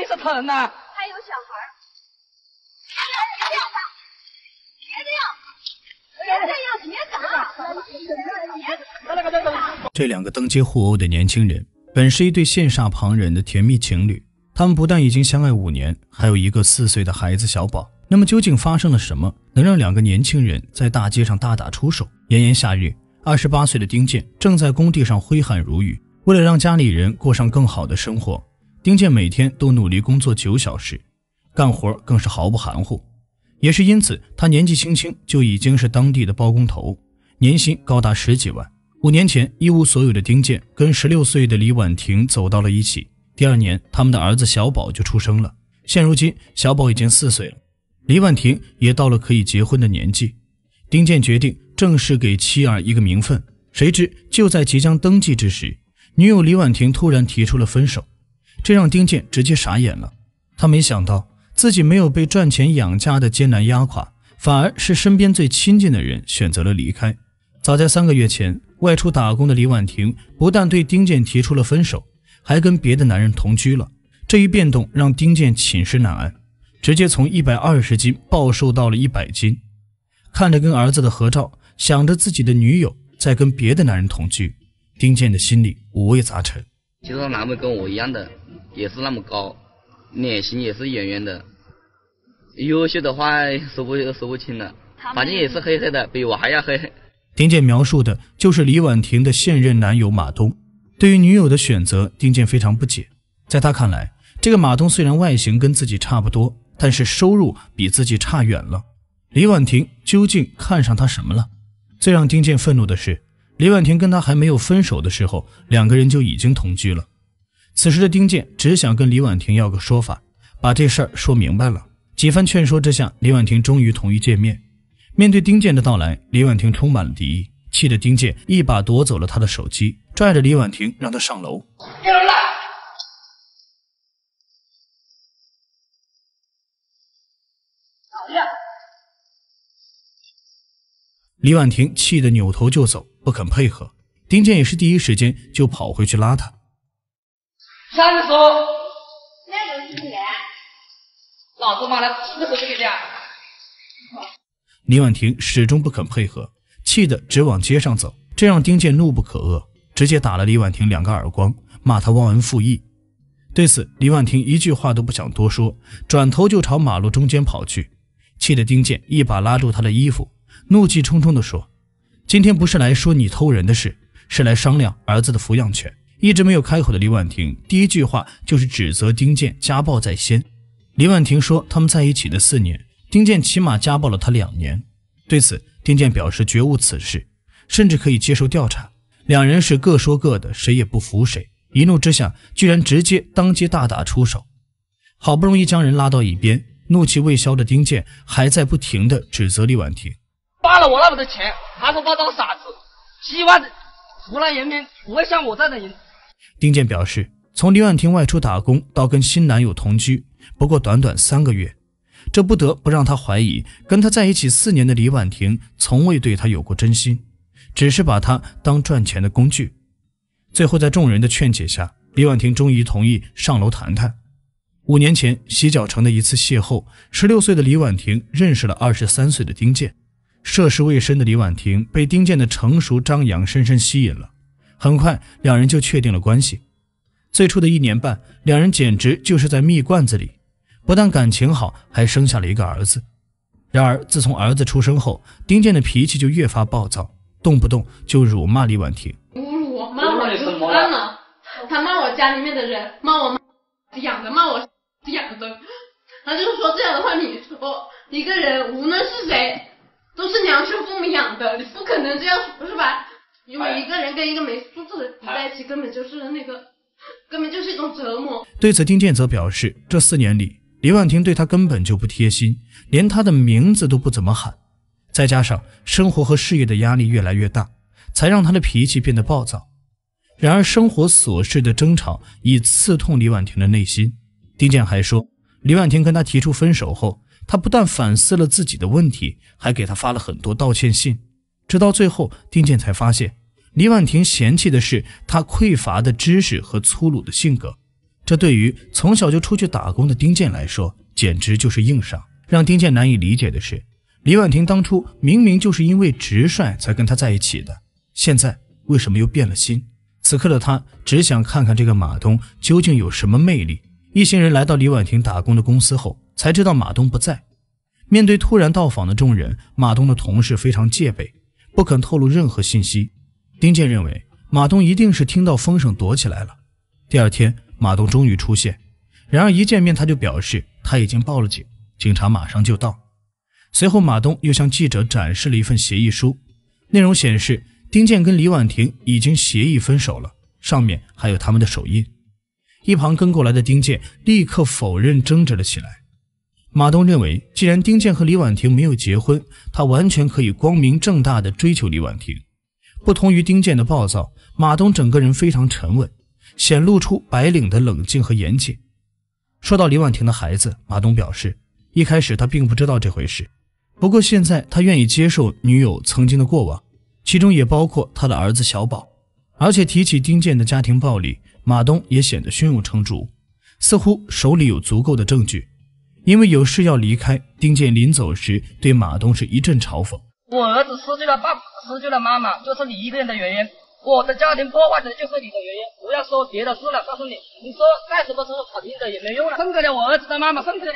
真是疼呢？还有小孩儿，别这样，别这样，别打！这两个登街互殴的年轻人，本是一对羡煞旁人的甜蜜情侣。他们不但已经相爱五年，还有一个四岁的孩子小宝。那么究竟发生了什么，能让两个年轻人在大街上大打出手？炎炎夏日，二十八岁的丁健正在工地上挥汗如雨，为了让家里人过上更好的生活。丁健每天都努力工作九小时，干活更是毫不含糊。也是因此，他年纪轻轻就已经是当地的包工头，年薪高达十几万。五年前，一无所有的丁健跟十六岁的李婉婷走到了一起。第二年，他们的儿子小宝就出生了。现如今，小宝已经四岁了，李婉婷也到了可以结婚的年纪。丁健决定正式给妻儿一个名分。谁知就在即将登记之时，女友李婉婷突然提出了分手。这让丁健直接傻眼了。他没想到自己没有被赚钱养家的艰难压垮，反而是身边最亲近的人选择了离开。早在三个月前，外出打工的李婉婷不但对丁健提出了分手，还跟别的男人同居了。这一变动让丁健寝食难安，直接从一百二十斤暴瘦到了一百斤。看着跟儿子的合照，想着自己的女友在跟别的男人同居，丁健的心里五味杂陈。其实他男朋友跟我一样的，也是那么高，脸型也是圆圆的，优秀的话说不说不清了，反正也是黑黑的，比我还要黑。丁健描述的就是李婉婷的现任男友马东。对于女友的选择，丁健非常不解。在他看来，这个马东虽然外形跟自己差不多，但是收入比自己差远了。李婉婷究竟看上他什么了？最让丁健愤怒的是。李婉婷跟他还没有分手的时候，两个人就已经同居了。此时的丁健只想跟李婉婷要个说法，把这事儿说明白了。几番劝说之下，李婉婷终于同意见面。面对丁健的到来，李婉婷充满了敌意，气得丁健一把夺走了她的手机，拽着李婉婷让她上楼。李婉婷气得扭头就走，不肯配合。丁健也是第一时间就跑回去拉他。三那个是老子妈了，什么时候李婉婷始终不肯配合，气得直往街上走。这让丁健怒不可遏，直接打了李婉婷两个耳光，骂他忘恩负义。对此，李婉婷一句话都不想多说，转头就朝马路中间跑去。气得丁健一把拉住她的衣服。怒气冲冲地说：“今天不是来说你偷人的事，是来商量儿子的抚养权。”一直没有开口的李婉婷，第一句话就是指责丁健家暴在先。李婉婷说：“他们在一起的四年，丁健起码家暴了她两年。”对此，丁健表示绝无此事，甚至可以接受调查。两人是各说各的，谁也不服谁。一怒之下，居然直接当街大打出手。好不容易将人拉到一边，怒气未消的丁健还在不停地指责李婉婷。花了我那么多钱，还说把我当傻子。希望湖南人民不会像我这样的人。丁健表示，从李婉婷外出打工到跟新男友同居，不过短短三个月，这不得不让他怀疑，跟他在一起四年的李婉婷从未对他有过真心，只是把他当赚钱的工具。最后，在众人的劝解下，李婉婷终于同意上楼谈谈。五年前洗脚城的一次邂逅，十六岁的李婉婷认识了二十三岁的丁健。涉世未深的李婉婷被丁健的成熟张扬深深吸引了，很快两人就确定了关系。最初的一年半，两人简直就是在蜜罐子里，不但感情好，还生下了一个儿子。然而自从儿子出生后，丁健的脾气就越发暴躁，动不动就辱骂李婉婷，侮辱我，骂我就算了，他骂我家里面的人，骂我养的，骂我养的，他就是说这样的话。你说一个人无论是谁。都是娘亲父母养的，你不可能这样，不是吧？因为一个人跟一个没素质的人在一起，根本就是那个，根本就是一种折磨。对此，丁健则表示，这四年里，李婉婷对他根本就不贴心，连他的名字都不怎么喊。再加上生活和事业的压力越来越大，才让他的脾气变得暴躁。然而，生活琐事的争吵已刺痛李婉婷的内心。丁健还说，李婉婷跟他提出分手后。他不但反思了自己的问题，还给他发了很多道歉信，直到最后，丁健才发现，李婉婷嫌弃的是他匮乏的知识和粗鲁的性格。这对于从小就出去打工的丁健来说，简直就是硬伤。让丁健难以理解的是，李婉婷当初明明就是因为直率才跟他在一起的，现在为什么又变了心？此刻的他只想看看这个马东究竟有什么魅力。一行人来到李婉婷打工的公司后。才知道马东不在。面对突然到访的众人，马东的同事非常戒备，不肯透露任何信息。丁健认为马东一定是听到风声躲起来了。第二天，马东终于出现，然而一见面他就表示他已经报了警，警察马上就到。随后，马东又向记者展示了一份协议书，内容显示丁健跟李婉婷已经协议分手了，上面还有他们的手印。一旁跟过来的丁健立刻否认，争执了起来。马东认为，既然丁健和李婉婷没有结婚，他完全可以光明正大的追求李婉婷。不同于丁健的暴躁，马东整个人非常沉稳，显露出白领的冷静和严谨。说到李婉婷的孩子，马东表示，一开始他并不知道这回事，不过现在他愿意接受女友曾经的过往，其中也包括他的儿子小宝。而且提起丁健的家庭暴力，马东也显得胸有成竹，似乎手里有足够的证据。因为有事要离开，丁健临走时对马东是一阵嘲讽：“我儿子失去了爸，失去了妈妈，就是你一个人的原因。我的家庭破坏，的就是你的原因。不要说别的事了，告诉你，你说再怎么说好听的也没用了。恨得了我儿子的妈妈，甚至连……”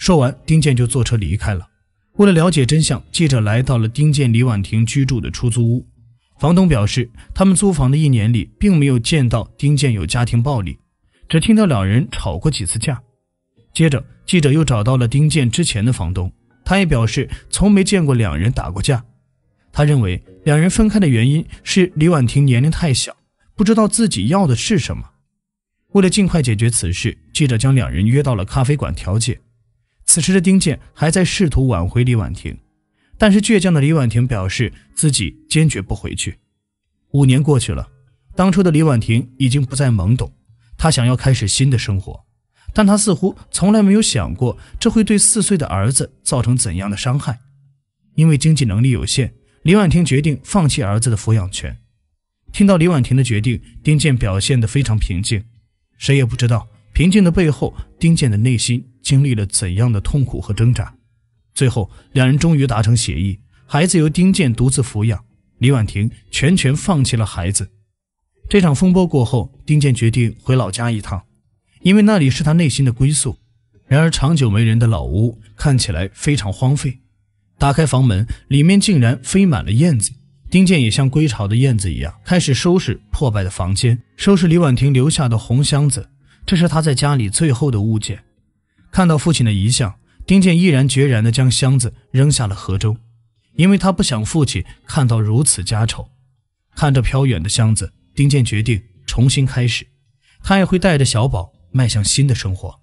说完，丁健就坐车离开了。为了了解真相，记者来到了丁健、李婉婷居住的出租屋。房东表示，他们租房的一年里，并没有见到丁健有家庭暴力，只听到两人吵过几次架。接着，记者又找到了丁健之前的房东，他也表示从没见过两人打过架。他认为两人分开的原因是李婉婷年龄太小，不知道自己要的是什么。为了尽快解决此事，记者将两人约到了咖啡馆调解。此时的丁健还在试图挽回李婉婷，但是倔强的李婉婷表示自己坚决不回去。五年过去了，当初的李婉婷已经不再懵懂，她想要开始新的生活。但他似乎从来没有想过，这会对四岁的儿子造成怎样的伤害。因为经济能力有限，李婉婷决定放弃儿子的抚养权。听到李婉婷的决定，丁健表现得非常平静。谁也不知道平静的背后，丁健的内心经历了怎样的痛苦和挣扎。最后，两人终于达成协议，孩子由丁健独自抚养，李婉婷全权放弃了孩子。这场风波过后，丁健决定回老家一趟。因为那里是他内心的归宿。然而，长久没人的老屋看起来非常荒废。打开房门，里面竟然飞满了燕子。丁健也像归巢的燕子一样，开始收拾破败的房间，收拾李婉婷留下的红箱子。这是他在家里最后的物件。看到父亲的遗像，丁健毅然决然地将箱子扔下了河中，因为他不想父亲看到如此家丑。看着飘远的箱子，丁健决定重新开始。他也会带着小宝。迈向新的生活。